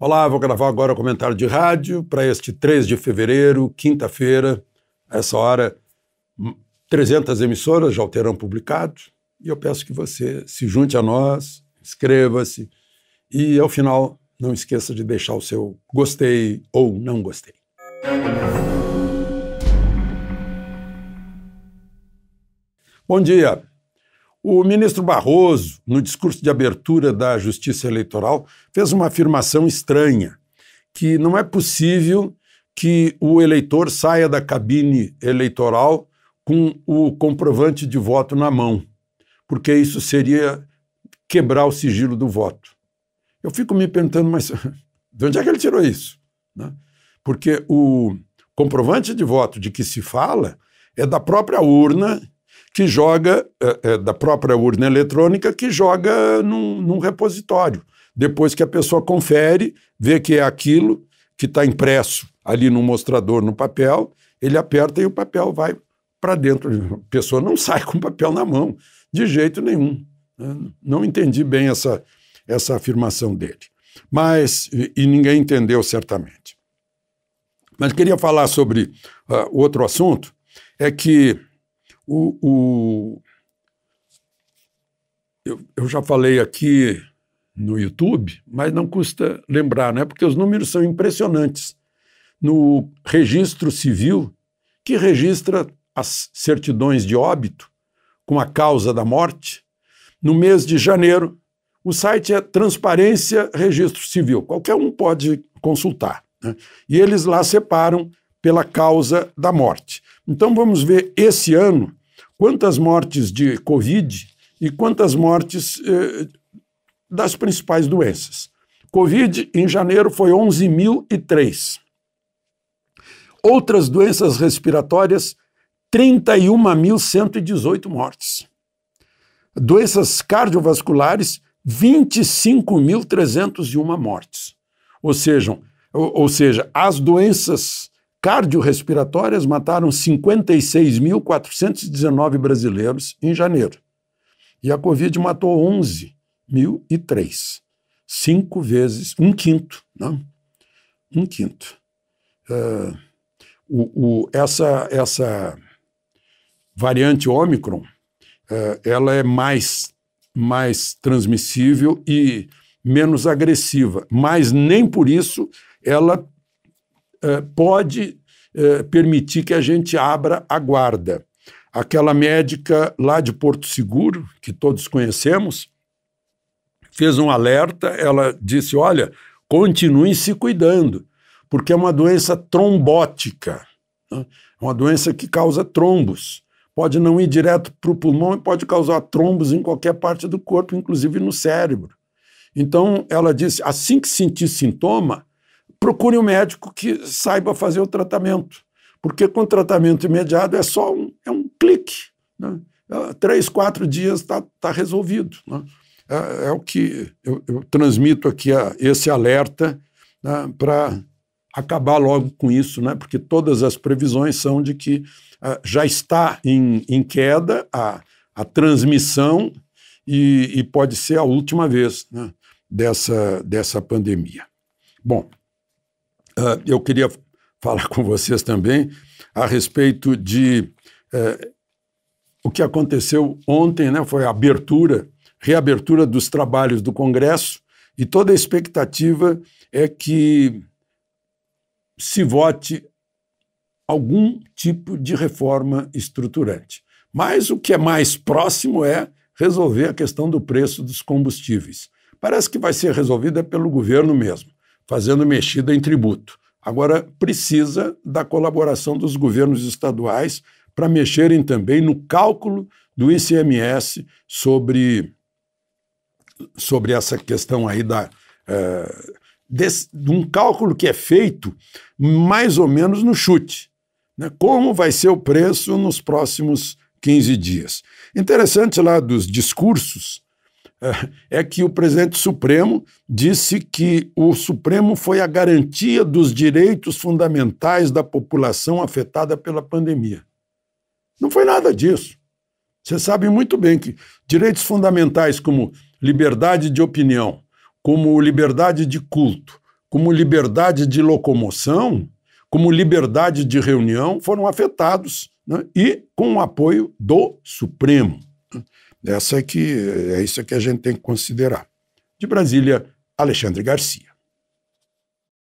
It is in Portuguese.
Olá, vou gravar agora o comentário de rádio para este 3 de fevereiro, quinta-feira. A essa hora, 300 emissoras já o terão publicado e eu peço que você se junte a nós, inscreva-se e, ao final, não esqueça de deixar o seu gostei ou não gostei. Bom dia! O ministro Barroso, no discurso de abertura da Justiça Eleitoral, fez uma afirmação estranha, que não é possível que o eleitor saia da cabine eleitoral com o comprovante de voto na mão, porque isso seria quebrar o sigilo do voto. Eu fico me perguntando, mas de onde é que ele tirou isso? Né? Porque o comprovante de voto de que se fala é da própria urna que joga, é, é, da própria urna eletrônica, que joga num, num repositório. Depois que a pessoa confere, vê que é aquilo que está impresso ali no mostrador, no papel, ele aperta e o papel vai para dentro. A pessoa não sai com o papel na mão, de jeito nenhum. Né? Não entendi bem essa, essa afirmação dele. Mas, e ninguém entendeu certamente. Mas queria falar sobre uh, outro assunto, é que o, o... Eu, eu já falei aqui no YouTube, mas não custa lembrar, né? Porque os números são impressionantes. No registro civil, que registra as certidões de óbito com a causa da morte, no mês de janeiro, o site é Transparência Registro Civil. Qualquer um pode consultar. Né? E eles lá separam pela causa da morte. Então vamos ver esse ano quantas mortes de Covid e quantas mortes eh, das principais doenças. Covid em janeiro foi 11.003. Outras doenças respiratórias, 31.118 mortes. Doenças cardiovasculares, 25.301 mortes. Ou seja, ou, ou seja, as doenças cardiorrespiratórias mataram 56.419 brasileiros em janeiro. E a Covid matou 11.003. Cinco vezes, um quinto, não? Né? Um quinto. Uh, o, o, essa, essa variante Ômicron, uh, é, ela é mais, mais transmissível e menos agressiva, mas nem por isso ela eh, pode eh, permitir que a gente abra a guarda. Aquela médica lá de Porto Seguro, que todos conhecemos, fez um alerta, ela disse: olha, continuem se cuidando, porque é uma doença trombótica, né? É uma doença que causa trombos. Pode não ir direto para o pulmão e pode causar trombos em qualquer parte do corpo, inclusive no cérebro. Então, ela disse: assim que sentir sintoma, procure um médico que saiba fazer o tratamento, porque com tratamento imediato é só um, é um clique. Né? É, três, quatro dias está tá resolvido. Né? É, é, o que eu, eu transmito aqui a, esse alerta né, para acabar logo com isso, né? porque todas as previsões são de que uh, já está em, em queda a, a transmissão e, e, pode ser a última vez né? dessa, dessa pandemia. Bom, uh, eu queria falar com vocês também a respeito de uh, o que aconteceu ontem, né? Foi a abertura, reabertura dos trabalhos do Congresso e toda a expectativa é que se vote algum tipo de reforma estruturante. Mas o que é mais próximo é resolver a questão do preço dos combustíveis. Parece que vai ser resolvida pelo governo mesmo fazendo mexida em tributo. Agora, precisa da colaboração dos governos estaduais para mexerem também no cálculo do ICMS sobre, sobre essa questão aí da. Eh, desse, de um cálculo que é feito mais ou menos no chute. Né? Como vai ser o preço nos próximos 15 dias? Interessante lá dos discursos é que o presidente Supremo disse que o Supremo foi a garantia dos direitos fundamentais da população afetada pela pandemia. Não foi nada disso. Você sabe muito bem que direitos fundamentais como liberdade de opinião, como liberdade de culto, como liberdade de locomoção, como liberdade de reunião foram afetados né? e com o apoio do Supremo. Essa é que é isso que a gente tem que considerar. De Brasília, Alexandre Garcia.